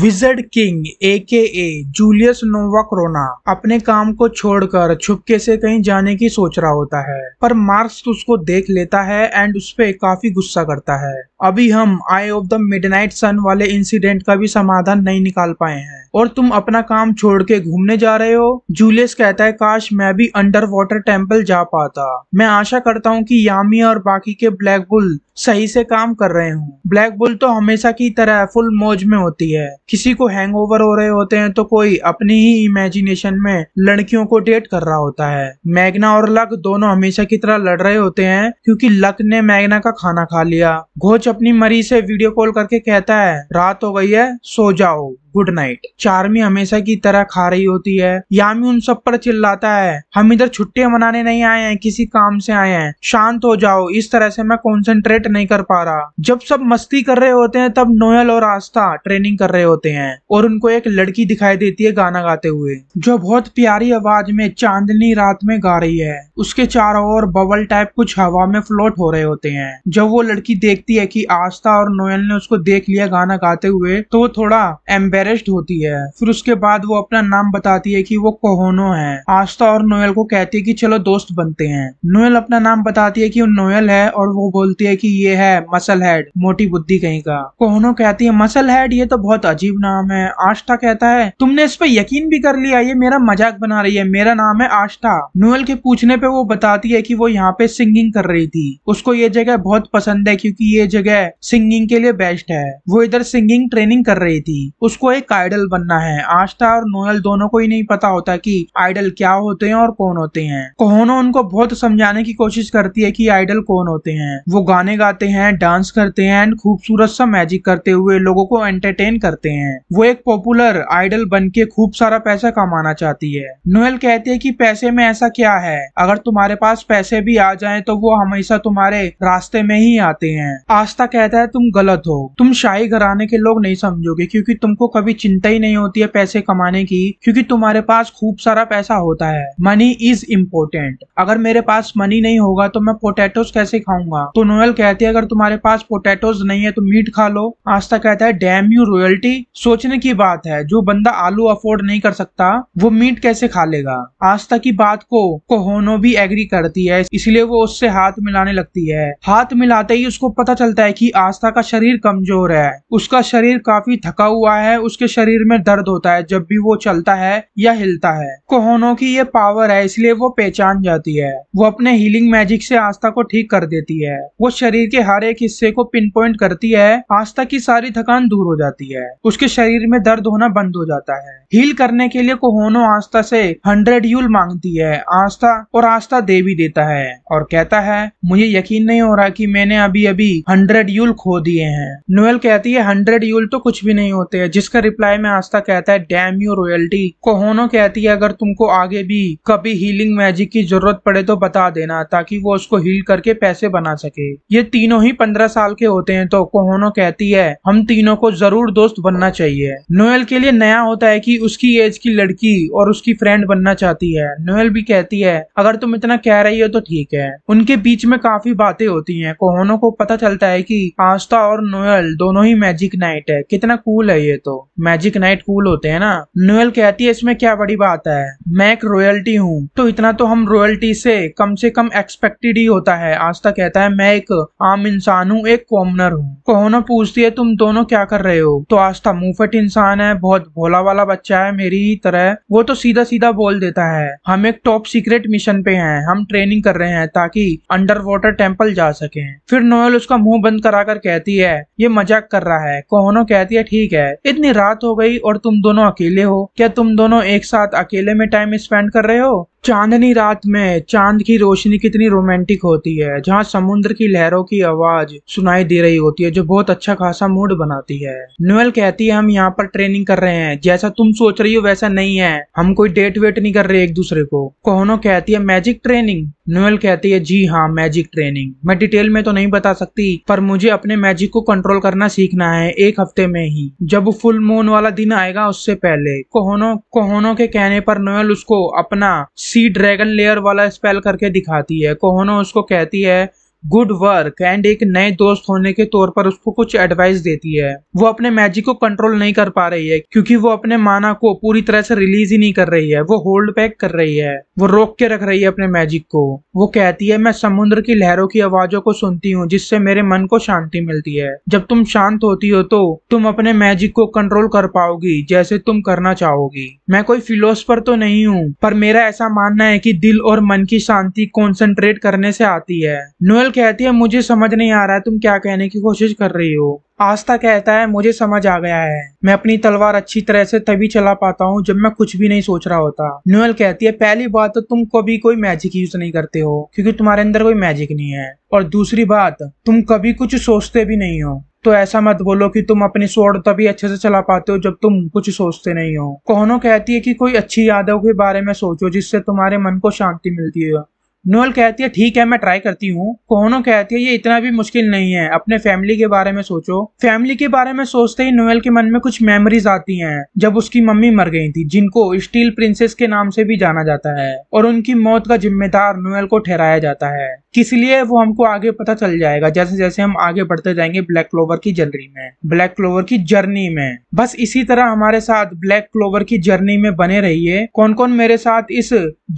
wizard king ए के ए Julius नोवा corona अपने काम को छोड़कर छुपके से कहीं जाने की सोच रहा होता है पर मार्स तो उसको देख लेता है एंड उस पर काफी गुस्सा करता है अभी हम eye of the midnight sun वाले इंसिडेंट का भी समाधान नहीं निकाल पाए हैं और तुम अपना काम छोड़ के घूमने जा रहे हो जूलियस कहता है काश मैं भी अंडर वाटर टेम्पल जा पाता मैं आशा करता हूँ कि यामी और बाकी के ब्लैक बुल सही से काम कर रहे हूँ ब्लैक बुल तो हमेशा की तरह फुल मौज में होती है किसी को हैंगओवर हो रहे होते हैं तो कोई अपनी ही इमेजिनेशन में लड़कियों को डेट कर रहा होता है मैगना और लक दोनों हमेशा की तरह लड़ रहे होते हैं क्योंकि लक ने मैगना का खाना खा लिया घोच अपनी मरी से वीडियो कॉल करके कहता है रात हो गई है सो जाओ गुड नाइट चार्मी हमेशा की तरह खा रही होती है यामी उन सब पर चिल्लाता है हम इधर छुट्टियां मनाने नहीं आए हैं किसी काम से आए हैं शांत हो जाओ इस तरह से मैं कॉन्सेंट्रेट नहीं कर पा रहा जब सब मस्ती कर रहे होते हैं तब नोयल और आस्था ट्रेनिंग कर रहे होते हैं और उनको एक लड़की दिखाई देती है गाना गाते हुए जो बहुत प्यारी आवाज में चांदनी रात में गा रही है उसके चारों ओर बबल टाइप कुछ हवा में फ्लोट हो रहे होते हैं जब वो लड़की देखती है कि आस्था और नोयल ने उसको देख लिया गाना गाते हुए तो वो थोड़ा एम्बे अरेस्ट होती है फिर उसके बाद वो अपना नाम बताती है कि वो कोहोनो है आस्था और नोएल को कहती है कि चलो दोस्त बनते हैं नोएल अपना नाम बताती है कि नोएल है और वो बोलती है कि ये है मसल हेड मोटी बुद्धि कहीं का कोहनो कहती है मसल हेड ये तो बहुत अजीब नाम है आस्था कहता है तुमने इस पर यकीन भी कर लिया ये मेरा मजाक बना रही है मेरा नाम है आस्था नोएल के पूछने पे वो बताती है कि वो यहाँ पे सिंगिंग कर रही थी उसको ये जगह बहुत पसंद है क्योंकि ये जगह सिंगिंग के लिए बेस्ट है वो इधर सिंगिंग ट्रेनिंग कर रही थी उसको एक आइडल बनना है आस्था और नोयल दोनों को ही नहीं पता होता कि आइडल क्या होते हैं और कौन होते हैं कोहनो उनको बहुत समझाने की कोशिश करती है कि आइडल कौन होते हैं वो गाने गाते हैं डांस करते हैं एंड खूबसूरत सा मैजिक करते हुए लोगों को एंटरटेन करते हैं वो एक पॉपुलर आइडल बन खूब सारा पैसा कमाना चाहती है नोयल कहते है की पैसे में ऐसा क्या है अगर तुम्हारे पास पैसे भी आ जाए तो वो हमेशा तुम्हारे रास्ते में ही आते हैं आस्था कहता है तुम गलत हो तुम शाही घराने के लोग नहीं समझोगे क्योंकि तुमको कभी कभी चिंता ही नहीं होती है पैसे कमाने की क्योंकि तुम्हारे पास खूब सारा पैसा होता है मनी इज इम्पोर्टेंट अगर मेरे पास मनी नहीं होगा तो मैं पोटैटोज कैसे खाऊंगा तो नोयल कहती है अगर तुम्हारे पास पोटैटोज नहीं है तो मीट खा लो आस्था कहता है डैम यू रॉयल्टी सोचने की बात है जो बंदा आलू अफोर्ड नहीं कर सकता वो मीट कैसे खा लेगा आस्था की बात को कोहोनो भी एग्री करती है इसलिए वो उससे हाथ मिलाने लगती है हाथ मिलाते ही उसको पता चलता है कि आस्था का शरीर कमजोर है उसका शरीर काफी थका हुआ है उस उसके शरीर में दर्द होता है जब भी वो चलता है या हिलता है कोहोनो की ये पावर है इसलिए वो पहचान जाती है वो अपने हीलिंग मैजिक से आस्था को ठीक कर देती है वो शरीर के हर एक हिस्से को पिन पॉइंट करती है आस्था की सारी थकान दूर हो जाती है उसके शरीर में दर्द होना बंद हो जाता है हील करने के लिए कोहोनो आस्था से हंड्रेड यूल मांगती है आस्था और आस्था दे भी देता है और कहता है मुझे यकीन नहीं हो रहा कि मैंने अभी अभी हंड्रेड यूल खो दिए हैं नोएल कहती है हंड्रेड यूल तो कुछ भी नहीं होते है जिसका रिप्लाई में आस्था कहता है डैम यू रॉयल्टी कोहोनो कहती है अगर तुमको आगे भी कभी हीलिंग मैजिक की जरूरत पड़े तो बता देना ताकि वो उसको हील करके पैसे बना सके ये तीनों ही पंद्रह साल के होते हैं तो कोहोनो कहती है हम तीनों को जरूर दोस्त बनना चाहिए नोएल के लिए नया होता है की उसकी एज की लड़की और उसकी फ्रेंड बनना चाहती है नोएल भी कहती है अगर तुम इतना कह रही हो तो ठीक है उनके बीच में काफी बातें होती है कोहोनो को पता चलता है की आस्था और नोएल दोनों ही मैजिक नाइट है कितना कूल है ये तो मैजिक नाइट कूल होते हैं ना नोएल कहती है इसमें क्या बड़ी बात है मैं एक रॉयल्टी हूँ तो इतना तो हम रॉयल्टी से कम से कम एक्सपेक्टेड ही होता है आस्था कहता है मैं एक आम इंसान हूँ एक कॉमनर हूँ कोहना पूछती है तुम दोनों क्या कर रहे हो तो आस्था मुफट इंसान है बहुत भोला वाला बच्चा है मेरी ही तरह वो तो सीधा सीधा बोल देता है हम एक टॉप सीक्रेट मिशन पे हैं हम ट्रेनिंग कर रहे हैं ताकि अंडर वाटर टेम्पल जा सके फिर नोएल उसका मुंह बंद कराकर कहती है ये मजाक कर रहा है कोहनो कहती है ठीक है इतनी रात हो गई और तुम दोनों अकेले हो क्या तुम दोनों एक साथ अकेले में टाइम स्पेंड कर रहे हो चांदनी रात में चांद की रोशनी कितनी रोमांटिक होती है जहाँ समुद्र की लहरों की आवाज सुनाई दे रही होती है जो बहुत अच्छा खासा मूड बनाती है नोएल कहती है हम यहाँ पर ट्रेनिंग कर रहे हैं जैसा तुम सोच रही हो वैसा नहीं है हम कोई डेट वेट नहीं कर रहे एक दूसरे को कोहनो कहती है मैजिक ट्रेनिंग नोएल कहती है जी हाँ मैजिक ट्रेनिंग मैं डिटेल में तो नहीं बता सकती पर मुझे अपने मैजिक को कंट्रोल करना सीखना है एक हफ्ते में ही जब फुल मून वाला दिन आएगा उससे पहले कोहनो कोहनो के कहने पर नोएल उसको अपना सी ड्रैगन लेयर वाला स्पेल करके दिखाती है कोहनो उसको कहती है गुड वर्क एंड एक नए दोस्त होने के तौर पर उसको कुछ एडवाइस देती है वो अपने मैजिक को कंट्रोल नहीं कर पा रही है क्योंकि वो अपने माना को पूरी तरह से रिलीज ही नहीं कर रही है वो होल्ड बैक कर रही है वो रोक के रख रही है अपने मैजिक को वो कहती है मैं समुद्र की लहरों की आवाजों को सुनती हूँ जिससे मेरे मन को शांति मिलती है जब तुम शांत होती हो तो तुम अपने मैजिक को कंट्रोल कर पाओगी जैसे तुम करना चाहोगी मैं कोई फिलोसफर तो नहीं हूँ पर मेरा ऐसा मानना है की दिल और मन की शांति कॉन्सेंट्रेट करने से आती है नोएल कहती है मुझे समझ नहीं आ रहा है तुम क्या कहने की कोशिश कर रही हो आस्था कहता है मुझे समझ आ गया है मैं अपनी तलवार अच्छी तरह से तभी चला पाता हूँ जब मैं कुछ भी नहीं सोच रहा होता न्यूअल कहती है पहली बात तो तुम कभी कोई मैजिक यूज नहीं करते हो क्योंकि तुम्हारे अंदर कोई मैजिक नहीं है और दूसरी बात तुम कभी कुछ सोचते भी नहीं हो तो ऐसा मत बोलो कि तुम अपनी सोड तभी अच्छे से चला पाते हो जब तुम कुछ सोचते नहीं हो कोहनो कहती है कि कोई अच्छी यादों के बारे में सोचो जिससे तुम्हारे मन को शांति मिलती है नोएल कहती है ठीक है मैं ट्राई करती हूँ कोहनो कहती है ये इतना भी मुश्किल नहीं है अपने फैमिली के बारे में सोचो फैमिली के बारे में सोचते ही नोएल के मन में कुछ मेमोरीज आती हैं जब उसकी मम्मी मर गई थी जिनको स्टील प्रिंसेस के नाम से भी जाना जाता है और उनकी मौत का जिम्मेदार नोएल को ठहराया जाता है किस लिए वो हमको आगे पता चल जाएगा जैसे जैसे हम आगे बढ़ते जाएंगे ब्लैक क्लोवर की जर्नी में ब्लैक क्लोवर की जर्नी में बस इसी तरह हमारे साथ ब्लैक क्लोवर की जर्नी में बने रहिए कौन कौन मेरे साथ इस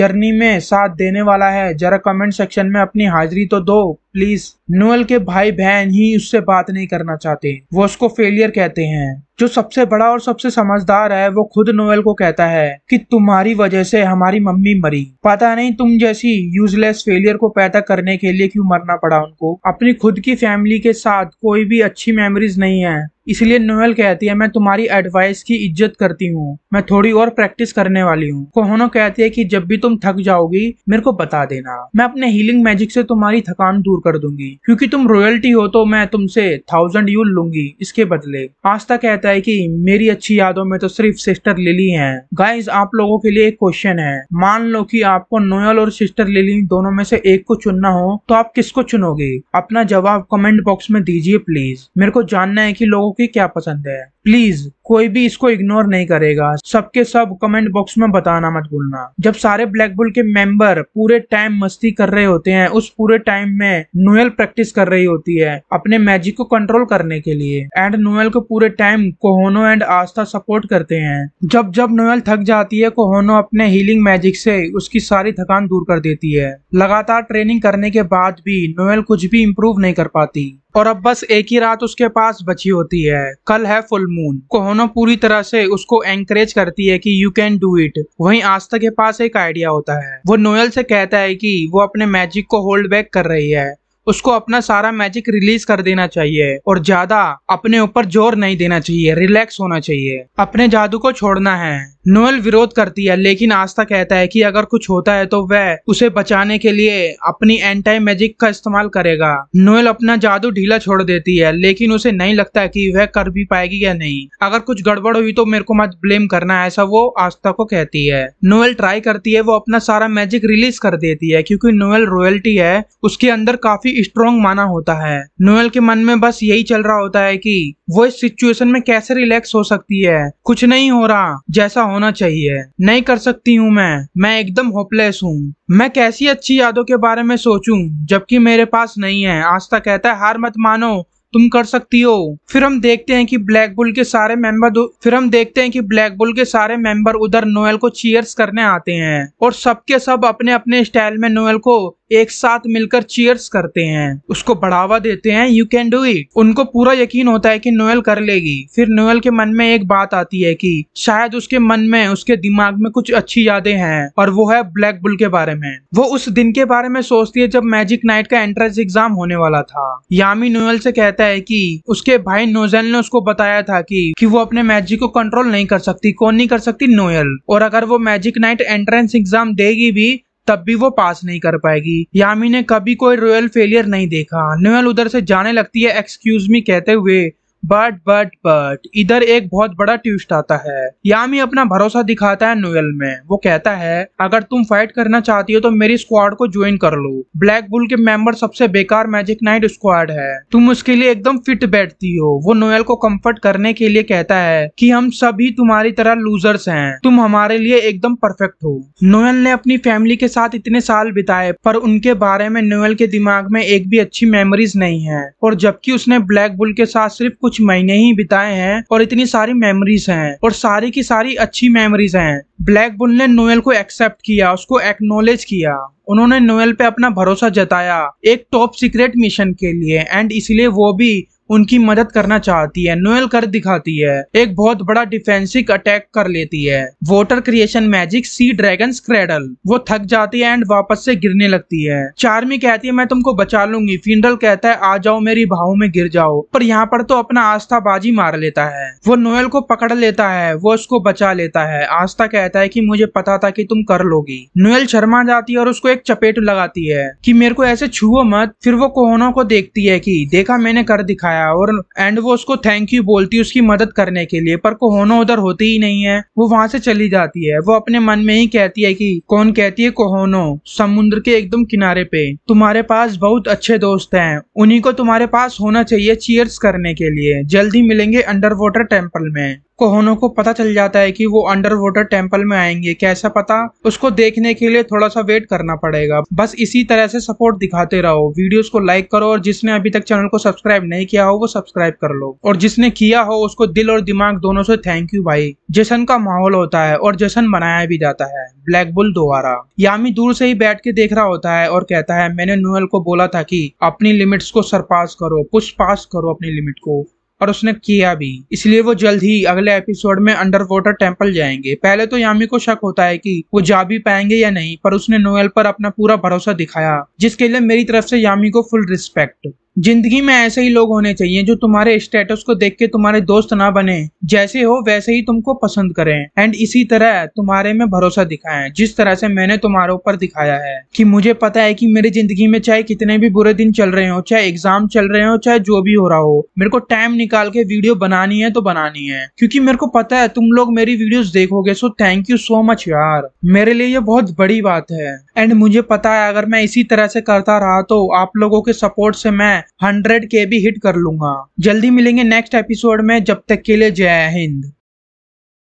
जर्नी में साथ देने वाला है जरा कमेंट सेक्शन में अपनी हाजिरी तो दो प्लीज नोएल के भाई बहन ही उससे बात नहीं करना चाहते वो उसको फेलियर कहते हैं जो सबसे बड़ा और सबसे समझदार है वो खुद नोएल को कहता है कि तुम्हारी वजह से हमारी मम्मी मरी पता नहीं तुम जैसी यूजलेस फेलियर को पैदा करने के लिए क्यों मरना पड़ा उनको अपनी खुद की फैमिली के साथ कोई भी अच्छी मेमोरीज नहीं है इसलिए नोएल कहती है मैं तुम्हारी एडवाइस की इज्जत करती हूँ मैं थोड़ी और प्रैक्टिस करने वाली हूँ कोहोनो कहती है की जब भी तुम थक जाओगी मेरे को बता देना मैं अपने हीलिंग मैजिक से तुम्हारी थकान दूर कर दूंगी क्योंकि तुम रॉयल्टी हो तो मैं तुमसे थाउजेंड यूल लूंगी इसके बदले आस्था कहता है कि मेरी अच्छी यादों में तो सिर्फ सिस्टर लिली हैं गाइस आप लोगों के लिए एक क्वेश्चन है मान लो कि आपको नोयल और सिस्टर लिली दोनों में से एक को चुनना हो तो आप किसको चुनोगे अपना जवाब कमेंट बॉक्स में दीजिए प्लीज मेरे को जानना है की लोगों की क्या पसंद है प्लीज कोई भी इसको इग्नोर नहीं करेगा सबके सब कमेंट बॉक्स में बताना मत भूलना जब सारे ब्लैक बुल के मेंबर पूरे टाइम मस्ती कर रहे होते हैं उस पूरे टाइम में नोएल प्रैक्टिस कर रही होती है अपने मैजिक को कंट्रोल करने के लिए एंड नोएल को पूरे time Kahono and Asta support करते हैं जब जब नोएल थक जाती है कोहोनो अपने हीलिंग मैजिक से उसकी सारी थकान दूर कर देती है लगातार ट्रेनिंग करने के बाद भी नोएल कुछ भी इम्प्रूव नहीं कर पाती और अब बस एक ही रात उसके पास बची होती है कल है फुल मून कोहनो पूरी तरह से उसको एंकरेज करती है कि यू कैन डू इट वहीं आस्था के पास एक आइडिया होता है वो नोयल से कहता है कि वो अपने मैजिक को होल्ड बैक कर रही है उसको अपना सारा मैजिक रिलीज कर देना चाहिए और ज्यादा अपने ऊपर जोर नहीं देना चाहिए रिलैक्स होना चाहिए अपने जादू को छोड़ना है नोएल विरोध करती है लेकिन आस्था कहता है कि अगर कुछ होता है तो वह उसे बचाने के लिए अपनी एंटाई मैजिक का इस्तेमाल करेगा नोएल अपना जादू ढीला छोड़ देती है लेकिन उसे नहीं लगता कि वह कर भी पाएगी या नहीं अगर कुछ गड़बड़ हुई तो मेरे को मत ब्लेम करना ऐसा वो आस्था को कहती है नोएल ट्राई करती है वो अपना सारा मैजिक रिलीज कर देती है क्यूँकी नोएल रॉयल्टी है उसके अंदर काफी स्ट्रॉन्ग माना होता है नोएल के मन में बस यही चल रहा होता है की वो इस सिचुएशन में कैसे रिलैक्स हो सकती है कुछ नहीं हो रहा जैसा होना चाहिए नहीं कर सकती हूँ मैं मैं एकदम होपलेस हूँ मैं कैसी अच्छी यादों के बारे में सोचूं जबकि मेरे पास नहीं है आस्था कहता है हार मत मानो तुम कर सकती हो फिर हम देखते हैं कि ब्लैक बुल के सारे मेंबर फिर हम देखते हैं कि ब्लैक बुल के सारे मेंबर उधर नोएल को चीयर्स करने आते हैं और सबके सब अपने अपने स्टाइल में नोएल को एक साथ मिलकर चीयर्स करते हैं उसको बढ़ावा देते हैं यू कैन डू इट उनको पूरा यकीन होता है कि नोएल कर लेगी फिर नोएल के मन में एक बात आती है कि शायद उसके मन में उसके दिमाग में कुछ अच्छी यादें हैं और वो है ब्लैक बुल के बारे में वो उस दिन के बारे में सोचती है जब मैजिक नाइट का एंट्रेंस एग्जाम होने वाला था यामी नोएल से कहता है की उसके भाई नोजेल ने उसको बताया था कि कि वो अपने मैजिक को कंट्रोल नहीं कर सकती कौन नहीं कर सकती नोएल और अगर वो मैजिक नाइट एंट्रेंस एग्जाम देगी भी तब भी वो पास नहीं कर पाएगी यामी ने कभी कोई रोयल फेलियर नहीं देखा नोएल उधर से जाने लगती है एक्सक्यूज मी कहते हुए बट बट बट इधर एक बहुत बड़ा ट्विस्ट आता है यामी अपना भरोसा दिखाता है नोएल में वो कहता है अगर तुम फाइट करना चाहती हो तो मेरी स्क्वाड को ज्वाइन कर लो ब्लैक बुल के मेंबर सबसे बेकार मैजिक नाइट स्क्वाड है तुम उसके लिए एकदम फिट बैठती हो वो नोएल को कम्फर्ट करने के लिए कहता है की हम सभी तुम्हारी तरह लूजर्स है तुम हमारे लिए एकदम परफेक्ट हो नोएल ने अपनी फैमिली के साथ इतने साल बिताए पर उनके बारे में नोएल के दिमाग में एक भी अच्छी मेमोरीज नहीं है और जबकि उसने ब्लैक बुल के साथ सिर्फ कुछ कुछ महीने ही बिताए हैं और इतनी सारी मेमोरीज हैं और सारी की सारी अच्छी मेमोरीज हैं ब्लैक बुल ने नोएल को एक्सेप्ट किया उसको एक्नोलेज किया उन्होंने नोएल पे अपना भरोसा जताया एक टॉप सीक्रेट मिशन के लिए एंड इसलिए वो भी उनकी मदद करना चाहती है नोएल कर दिखाती है एक बहुत बड़ा डिफेंसिव अटैक कर लेती है water creation magic sea dragon cradle वो थक जाती है एंड वापस से गिरने लगती है चार्मी कहती है मैं तुमको बचा लूंगी फिंडल कहता है आ जाओ मेरी भाव में गिर जाओ पर यहाँ पर तो अपना आस्था बाजी मार लेता है वो नोएल को पकड़ लेता है वो उसको बचा लेता है आस्था कहता है की मुझे पता था की तुम कर लोगी नोएल शर्मा जाती है और उसको एक चपेट लगाती है की मेरे को ऐसे छुओ मत फिर वो कोहनों को देखती है की देखा मैंने कर दिखाया आया और एंड वो उसको थैंक यू बोलती है उसकी मदद करने के लिए पर कोहोनो उधर होती ही नहीं है वो वहां से चली जाती है वो अपने मन में ही कहती है कि कौन कहती है कोहोनो समुद्र के एकदम किनारे पे तुम्हारे पास बहुत अच्छे दोस्त हैं उन्हीं को तुम्हारे पास होना चाहिए चीयर्स करने के लिए जल्द ही मिलेंगे अंडर वाटर टेम्पल में कोहनों को पता चल जाता है कि वो अंडर वाटर टेम्पल में आएंगे कैसा पता उसको देखने के लिए थोड़ा सा वेट करना पड़ेगा बस इसी तरह से सपोर्ट दिखाते रहो वीडियोस को लाइक करो और जिसने अभी तक चैनल को सब्सक्राइब नहीं किया हो वो सब्सक्राइब कर लो और जिसने किया हो उसको दिल और दिमाग दोनों से थैंक यू भाई जशन का माहौल होता है और जशन मनाया भी जाता है ब्लैक बुल दोबारा यामी दूर से ही बैठ के देख रहा होता है और कहता है मैंने नोएल को बोला था की अपनी लिमिट्स को सरपास करो कुछ पास करो अपनी लिमिट को और उसने किया भी इसलिए वो जल्द ही अगले एपिसोड में अंडर वाटर टेम्पल जाएंगे पहले तो यामी को शक होता है कि वो जा भी पाएंगे या नहीं पर उसने नोएल पर अपना पूरा भरोसा दिखाया जिसके लिए मेरी तरफ से यामी को फुल रिस्पेक्ट जिंदगी में ऐसे ही लोग होने चाहिए जो तुम्हारे स्टेटस को देख के तुम्हारे दोस्त ना बने जैसे हो वैसे ही तुमको पसंद करें एंड इसी तरह तुम्हारे में भरोसा दिखाएं जिस तरह से मैंने तुम्हारे ऊपर दिखाया है कि मुझे पता है कि मेरी जिंदगी में चाहे कितने भी बुरे दिन चल रहे हो चाहे एग्जाम चल रहे हो चाहे जो भी हो रहा हो मेरे को टाइम निकाल के वीडियो बनानी है तो बनानी है क्योंकि मेरे को पता है तुम लोग मेरी वीडियो देखोगे so thank you so much यार मेरे लिए ये बहुत बड़ी बात है एंड मुझे पता है अगर मैं इसी तरह से करता रहा तो आप लोगों के सपोर्ट से मैं हंड्रेड के भी हिट कर लूंगा जल्दी मिलेंगे नेक्स्ट एपिसोड में जब तक के लिए जय हिंद